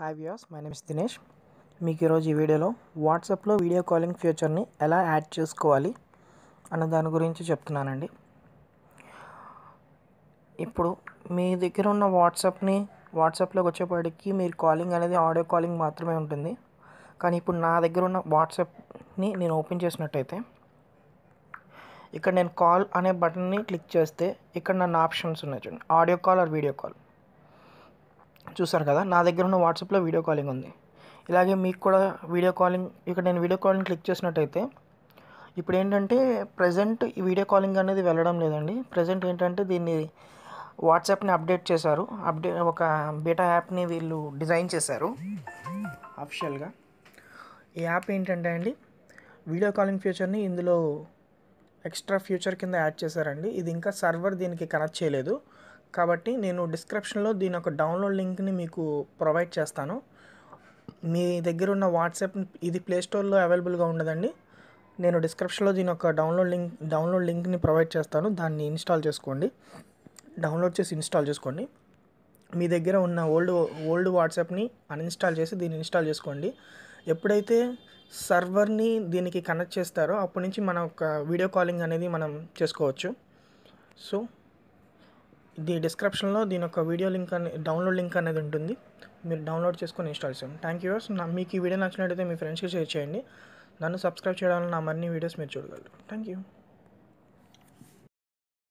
hi views my name's Dinesh మీకు ఈరోజు ఈ వీడియోలో వాట్సాప్లో వీడియో కాలింగ్ ఫీచర్ని ఎలా యాడ్ చేసుకోవాలి అన్న దాని గురించి చెప్తున్నానండి ఇప్పుడు మీ దగ్గర ఉన్న వాట్సాప్ని వాట్సాప్లోకి వచ్చేప్పటికి మీరు కాలింగ్ అనేది ఆడియో కాలింగ్ మాత్రమే ఉంటుంది కానీ ఇప్పుడు నా దగ్గర ఉన్న వాట్సాప్ని నేను ఓపెన్ చేసినట్టయితే ఇక్కడ నేను కాల్ అనే బటన్ని క్లిక్ చేస్తే ఇక్కడ నన్ను ఆప్షన్స్ ఉన్నాయి చూడండి audio call or video call చూసారు కదా నా దగ్గర ఉన్న వాట్సాప్లో వీడియో కాలింగ్ ఉంది ఇలాగే మీకు కూడా వీడియో కాలింగ్ ఇక్కడ నేను వీడియో కాలింగ్ క్లిక్ చేసినట్టయితే ఇప్పుడు ఏంటంటే ప్రజెంట్ ఈ వీడియో కాలింగ్ అనేది వెళ్ళడం లేదండి ప్రజెంట్ ఏంటంటే దీన్ని వాట్సాప్ని అప్డేట్ చేశారు అప్డేట్ ఒక బీటా యాప్ని వీళ్ళు డిజైన్ చేశారు అఫిషియల్గా ఈ యాప్ ఏంటంటే అండి వీడియో కాలింగ్ ఫ్యూచర్ని ఇందులో ఎక్స్ట్రా ఫ్యూచర్ కింద యాడ్ చేశారండి ఇది ఇంకా సర్వర్ దీనికి కనెక్ట్ చేయలేదు కాబట్టి నేను డిస్క్రిప్షన్లో దీని యొక్క డౌన్లోడ్ లింక్ని మీకు ప్రొవైడ్ చేస్తాను మీ దగ్గర ఉన్న వాట్సాప్ ఇది ప్లేస్టోర్లో అవైలబుల్గా ఉండదండి నేను డిస్క్రిప్షన్లో దీని యొక్క డౌన్లోడ్ లింక్ డౌన్లోడ్ లింక్ని ప్రొవైడ్ చేస్తాను దాన్ని ఇన్స్టాల్ చేసుకోండి డౌన్లోడ్ చేసి ఇన్స్టాల్ చేసుకోండి మీ దగ్గర ఉన్న ఓల్డ్ ఓల్డ్ వాట్సాప్ని అన్ఇన్స్టాల్ చేసి దీన్ని ఇన్స్టాల్ చేసుకోండి ఎప్పుడైతే సర్వర్ని దీనికి కనెక్ట్ చేస్తారో అప్పటి నుంచి మన ఒక వీడియో కాలింగ్ అనేది మనం చేసుకోవచ్చు సో ది డిస్క్రిప్షన్లో దీని యొక్క వీడియో లింక్ అనే డౌన్లోడ్ లింక్ అనేది ఉంటుంది మీరు డౌన్లోడ్ చేసుకొని ఇన్స్టాల్ చేయండి థ్యాంక్ యూ మీకు ఈ వీడియో నచ్చినట్టయితే మీ ఫ్రెండ్స్కి షేర్ చేయండి నన్ను సబ్స్క్రైబ్ చేయడానికి నా మరిన్ని వీడియోస్ మీరు చూడగలరు థ్యాంక్ యూ